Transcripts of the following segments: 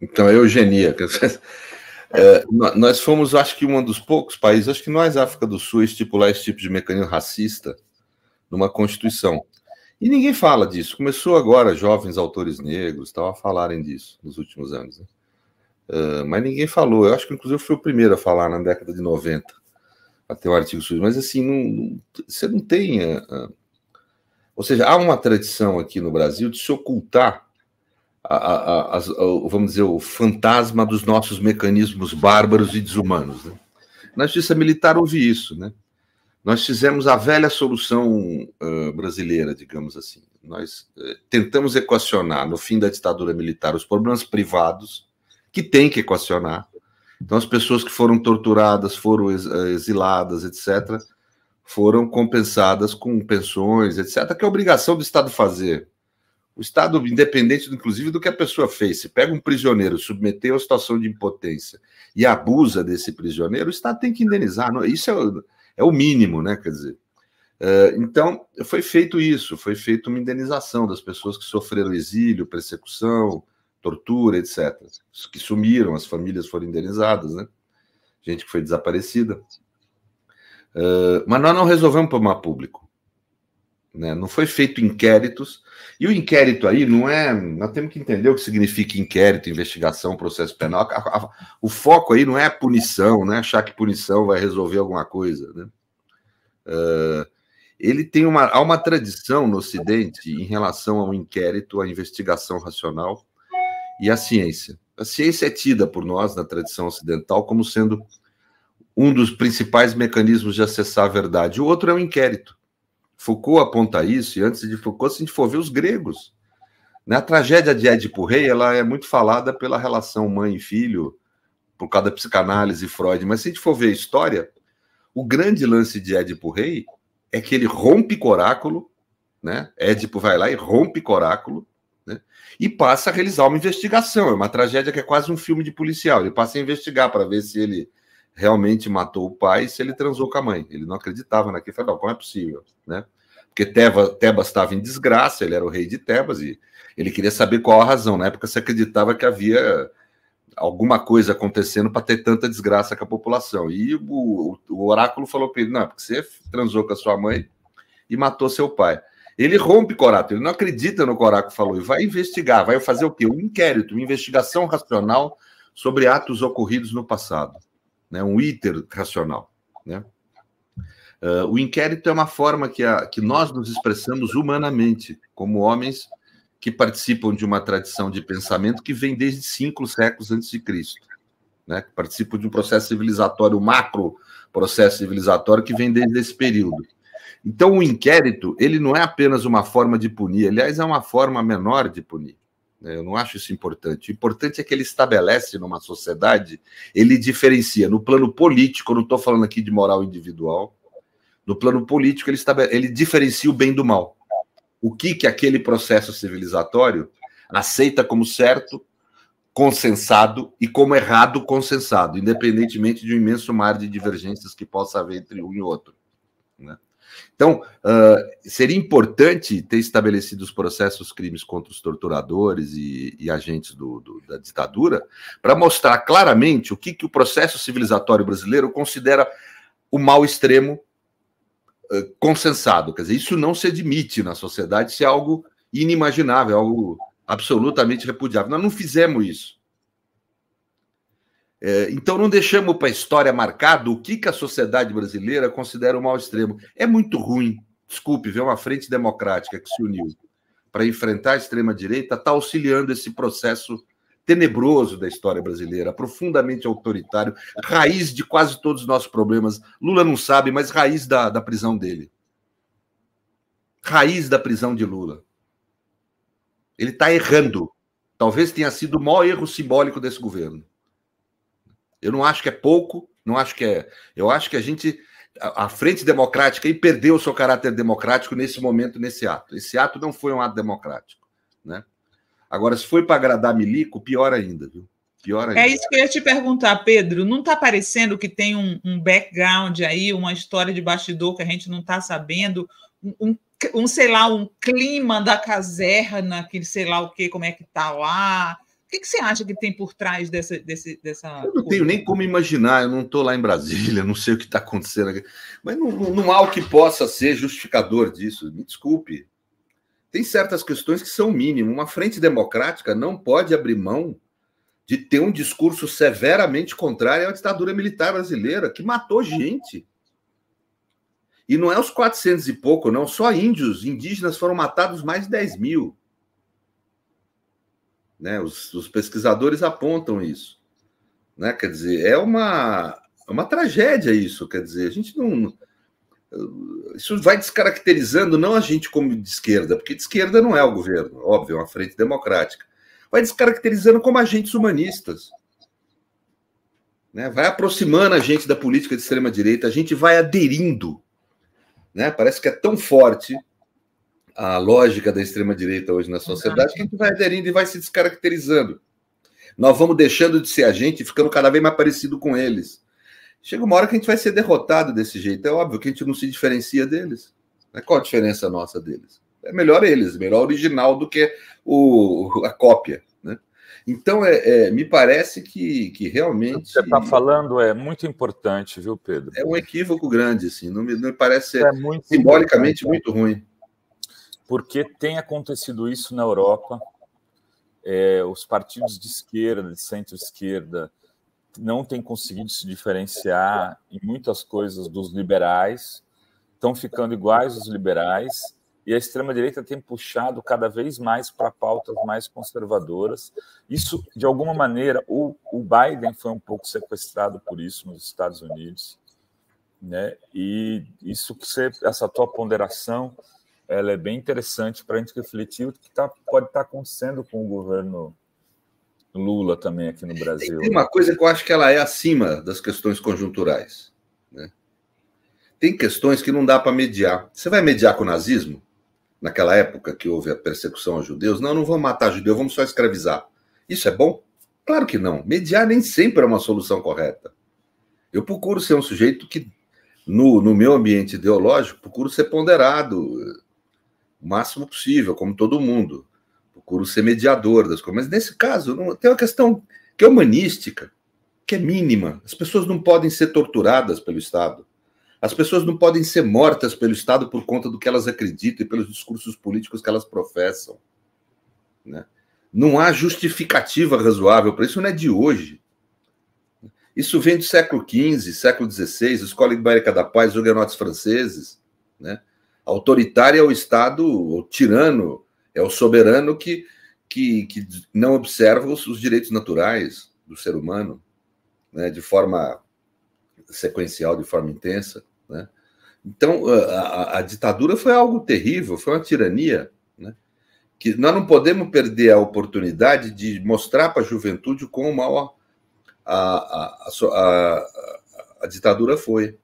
Então, é eugenia. É, nós fomos, acho que, um dos poucos países, acho que nós, é África do Sul, a estipular esse tipo de mecanismo racista numa Constituição. E ninguém fala disso. Começou agora, jovens autores negros tal, a falarem disso nos últimos anos. Né? Uh, mas ninguém falou. Eu acho que, inclusive, eu fui o primeiro a falar na década de 90, até o artigo sujo. Mas, assim, não, não, você não tem. Uh, uh, ou seja, há uma tradição aqui no Brasil de se ocultar a, a, a, vamos dizer, o fantasma dos nossos mecanismos bárbaros e desumanos. Né? Na justiça militar houve isso, né? Nós fizemos a velha solução uh, brasileira, digamos assim. Nós uh, tentamos equacionar, no fim da ditadura militar, os problemas privados, que tem que equacionar. Então, as pessoas que foram torturadas, foram exiladas, etc., foram compensadas com pensões, etc., que é obrigação do Estado fazer o Estado, independente, inclusive, do que a pessoa fez, se pega um prisioneiro, submeteu a situação de impotência e abusa desse prisioneiro, o Estado tem que indenizar. Isso é, é o mínimo, né? Quer dizer. Eh, então, foi feito isso, foi feita uma indenização das pessoas que sofreram exílio, persecução, tortura, etc. Os que sumiram, as famílias foram indenizadas, né? Gente que foi desaparecida. Eh, mas nós não resolvemos o problema público né? Não foi feito inquéritos. E o inquérito aí não é. Nós temos que entender o que significa inquérito, investigação, processo penal. A, a, o foco aí não é punição, né? Achar que punição vai resolver alguma coisa, né? Uh, ele tem uma, há uma tradição no Ocidente em relação ao inquérito, à investigação racional e à ciência. A ciência é tida por nós, na tradição ocidental, como sendo um dos principais mecanismos de acessar a verdade. O outro é o inquérito. Foucault aponta isso, e antes de Foucault, se a gente for ver os gregos. Né? A tragédia de Édipo Rei ela é muito falada pela relação mãe e filho, por causa da psicanálise e Freud, mas se a gente for ver a história, o grande lance de Édipo Rei é que ele rompe coráculo, né? Édipo vai lá e rompe coráculo, né? E passa a realizar uma investigação. É uma tragédia que é quase um filme de policial. Ele passa a investigar para ver se ele realmente matou o pai, se ele transou com a mãe. Ele não acreditava naquilo. Falou, não, como é possível, né? porque Tebas estava em desgraça, ele era o rei de Tebas e ele queria saber qual a razão. Na época se acreditava que havia alguma coisa acontecendo para ter tanta desgraça com a população. E o, o oráculo falou para ele: não, é porque você transou com a sua mãe e matou seu pai. Ele rompe o oráculo, ele não acredita no que o oráculo falou e vai investigar, vai fazer o quê? Um inquérito, uma investigação racional sobre atos ocorridos no passado, né? um iter racional. Né? Uh, o inquérito é uma forma que, a, que nós nos expressamos humanamente, como homens que participam de uma tradição de pensamento que vem desde cinco séculos antes de Cristo, né? que participam de um processo civilizatório, um macro processo civilizatório que vem desde esse período. Então, o inquérito, ele não é apenas uma forma de punir, aliás, é uma forma menor de punir. Né? Eu não acho isso importante. O importante é que ele estabelece numa sociedade, ele diferencia no plano político, eu não estou falando aqui de moral individual, no plano político ele, estabelece, ele diferencia o bem do mal. O que, que aquele processo civilizatório aceita como certo, consensado, e como errado, consensado, independentemente de um imenso mar de divergências que possa haver entre um e outro. Né? Então, uh, seria importante ter estabelecido os processos crimes contra os torturadores e, e agentes do, do, da ditadura para mostrar claramente o que, que o processo civilizatório brasileiro considera o mal extremo ah, consensado. Quer dizer, isso não se admite na sociedade, isso é algo inimaginável, é algo absolutamente repudiável. Nós não fizemos isso. É, então não deixamos para a história marcado o que, que a sociedade brasileira considera o mal extremo. É muito ruim, desculpe, ver uma frente democrática que se uniu para enfrentar a extrema-direita está auxiliando esse processo tenebroso da história brasileira, profundamente autoritário, raiz de quase todos os nossos problemas. Lula não sabe, mas raiz da, da prisão dele. Raiz da prisão de Lula. Ele está errando. Talvez tenha sido o maior erro simbólico desse governo. Eu não acho que é pouco, não acho que é. Eu acho que a gente. A, frente democrática aí perdeu o seu caráter democrático nesse momento, nesse ato. Esse ato não foi um ato democrático. Né? Agora, se foi para agradar Milico, pior ainda, viu? Pior ainda. É isso que eu ia te perguntar, Pedro. Não está parecendo que tem um, um, background aí, uma história de bastidor que a gente não está sabendo, um, um, sei lá, um clima da caserna, que sei lá o que, como é que está lá. O que, que, você acha que tem por trás dessa. Desse, dessa eu não tenho nem como imaginar, eu não estou lá em Brasília, não sei o que está acontecendo aqui. Mas não, não, há o que possa ser justificador disso, me desculpe. Tem certas questões que são mínimas. Uma frente democrática não pode abrir mão de ter um discurso severamente contrário à ditadura militar brasileira, que matou gente. E não é os 400 e pouco, não. Só índios, indígenas foram matados mais de 10 mil. Né? Os, os pesquisadores apontam isso. Né? Quer dizer, é uma, é uma tragédia isso. Quer dizer, a gente não. Isso vai descaracterizando não a gente como de esquerda, porque de esquerda não é o governo, óbvio, é uma frente democrática. Vai descaracterizando como agentes humanistas. Né? Vai aproximando a gente da política de extrema-direita, a gente vai aderindo. Né? Parece que é tão forte a lógica da extrema-direita hoje na sociedade, que a gente vai aderindo e vai se descaracterizando. Nós vamos deixando de ser a gente e ficando cada vez mais parecido com eles. Chega uma hora que a gente vai ser derrotado desse jeito. É óbvio que a gente não se diferencia deles. Né? Qual a diferença nossa deles? É melhor eles, melhor original do que o, a cópia. Né? Então, é, é, me parece que, que realmente. O que você está falando é muito importante, viu, Pedro? É um equívoco grande, assim. Não me, não me parece. É muito simbolicamente, é. muito ruim porque tem acontecido isso na Europa. É, os partidos de esquerda, de centro-esquerda, não têm conseguido se diferenciar em muitas coisas dos liberais, estão ficando iguais aos liberais, e a extrema-direita tem puxado cada vez mais para pautas mais conservadoras. Isso, de alguma maneira, o, o Biden foi um pouco sequestrado por isso nos Estados Unidos. Né? E isso que você, essa tua ponderação ela é bem interessante para a gente refletir o que tá, pode estar tá acontecendo com o governo Lula também aqui no Brasil. Tem uma coisa que eu acho que ela é acima das questões conjunturais. Né? Tem questões que não dá para mediar. Você vai mediar com o nazismo? Naquela época que houve a persecução aos judeus? Não, não vamos matar judeu, vamos só escravizar. Isso é bom? Claro que não. Mediar nem sempre é uma solução correta. Eu procuro ser um sujeito que, no, no meu ambiente ideológico, procuro ser ponderado, o máximo possível, como todo mundo. Procuro ser mediador das coisas. Mas nesse caso, não, tem uma questão que é humanística, que é mínima. As pessoas não podem ser torturadas pelo Estado. As pessoas não podem ser mortas pelo Estado por conta do que elas acreditam e pelos discursos políticos que elas professam. Né? Não há justificativa razoável para isso, não é de hoje. Isso vem do século XV, século XVI, Escola Ibérica da Paz, hugenotes franceses. Né? Autoritário é o Estado, o tirano, é o soberano que, que, que não observa os, os direitos naturais do ser humano né, de forma sequencial, de forma intensa. Né? Então, a, a, ditadura foi algo terrível, foi uma tirania. Né? Que nós não podemos perder a oportunidade de mostrar para a juventude como mal a, a, a, a ditadura foi.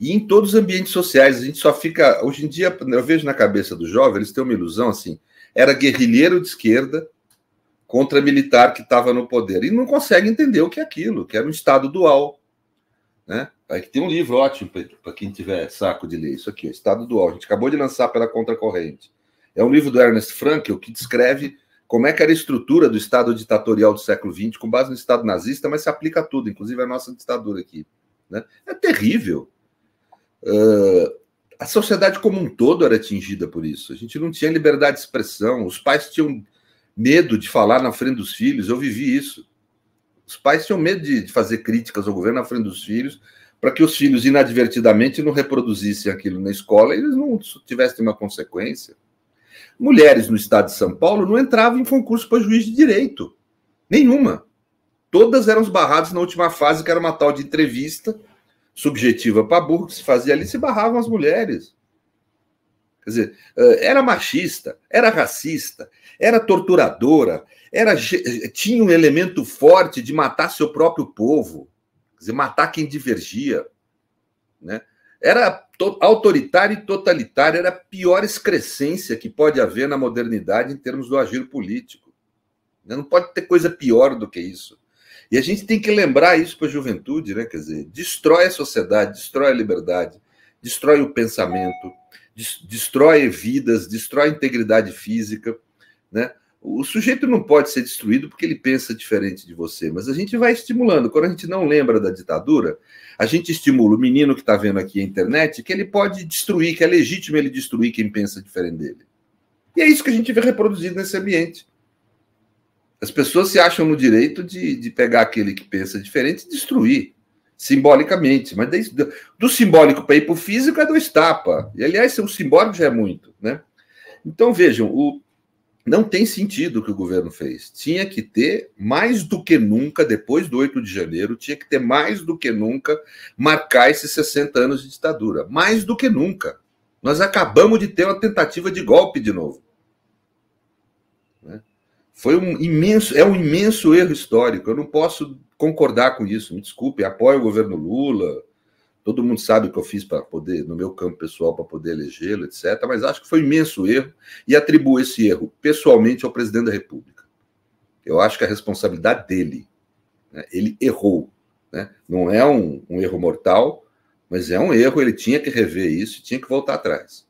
E em todos os ambientes sociais, a gente só fica. Hoje em dia, eu vejo na cabeça do jovem, eles têm uma ilusão assim: era guerrilheiro de esquerda contra militar que estava no poder. E não consegue entender o que é aquilo, que era um Estado dual. Né? Aí tem um livro ótimo para quem tiver saco de ler isso aqui: é Estado Dual. A gente acabou de lançar pela Contracorrente. É um livro do Ernest Frankel que descreve como é que era a estrutura do Estado ditatorial do século XX, com base no Estado nazista, mas se aplica a tudo, inclusive a nossa ditadura aqui. Né? É terrível. Uh, a sociedade como um todo era atingida por isso. A gente não tinha liberdade de expressão. Os pais tinham medo de falar na frente dos filhos. Eu vivi isso. Os pais tinham medo de, de fazer críticas ao governo na frente dos filhos, para que os filhos inadvertidamente não reproduzissem aquilo na escola e eles não tivessem uma consequência. Mulheres no estado de São Paulo não entravam em concurso para juiz de direito. Nenhuma. Todas eram barradas na última fase, que era uma tal de entrevista, subjetiva para burro que se fazia ali, se barravam as mulheres. Quer dizer, eh, era machista, era racista, era torturadora, era, eh, tinha um elemento forte de matar seu próprio povo, quer dizer, matar quem divergia. Né? Era autoritário e totalitário, era a pior excrescência que pode haver na modernidade em termos do agir político. Né? Não pode ter coisa pior do que isso. E a gente tem que lembrar isso para a juventude, né? Quer dizer, destrói a sociedade, destrói a liberdade, destrói o pensamento, destrói vidas, destrói a integridade física, né? O sujeito não pode ser destruído porque ele pensa diferente de você, mas a gente vai estimulando. Quando a gente não lembra da ditadura, a gente estimula o menino que está vendo aqui a internet que ele pode destruir, que é legítimo ele destruir quem pensa diferente dele. E é isso que a gente vê reproduzido nesse ambiente. As pessoas se acham no direito de, de pegar aquele que pensa diferente e destruir, simbolicamente. Mas desde, do, simbólico para ir para o físico é do estapa. E, aliás, o simbólico já é muito. Né? Então, vejam, o, não tem sentido o que o governo fez. Tinha que ter, mais do que nunca, depois do 8 de janeiro, tinha que ter mais do que nunca marcar esses 60 anos de ditadura. Mais do que nunca. Nós acabamos de ter uma tentativa de golpe de novo. Foi um imenso, é um imenso erro histórico. Eu não posso concordar com isso. Me desculpe, apoio o governo Lula. Todo mundo sabe o que eu fiz para poder, no meu campo pessoal, para poder elegê-lo, etc. Mas acho que foi um imenso erro e atribuo esse erro pessoalmente ao presidente da República. Eu acho que a responsabilidade dele. Né? Ele errou. Né? Não é um, um erro mortal, mas é um erro. Ele tinha que rever isso e tinha que voltar atrás.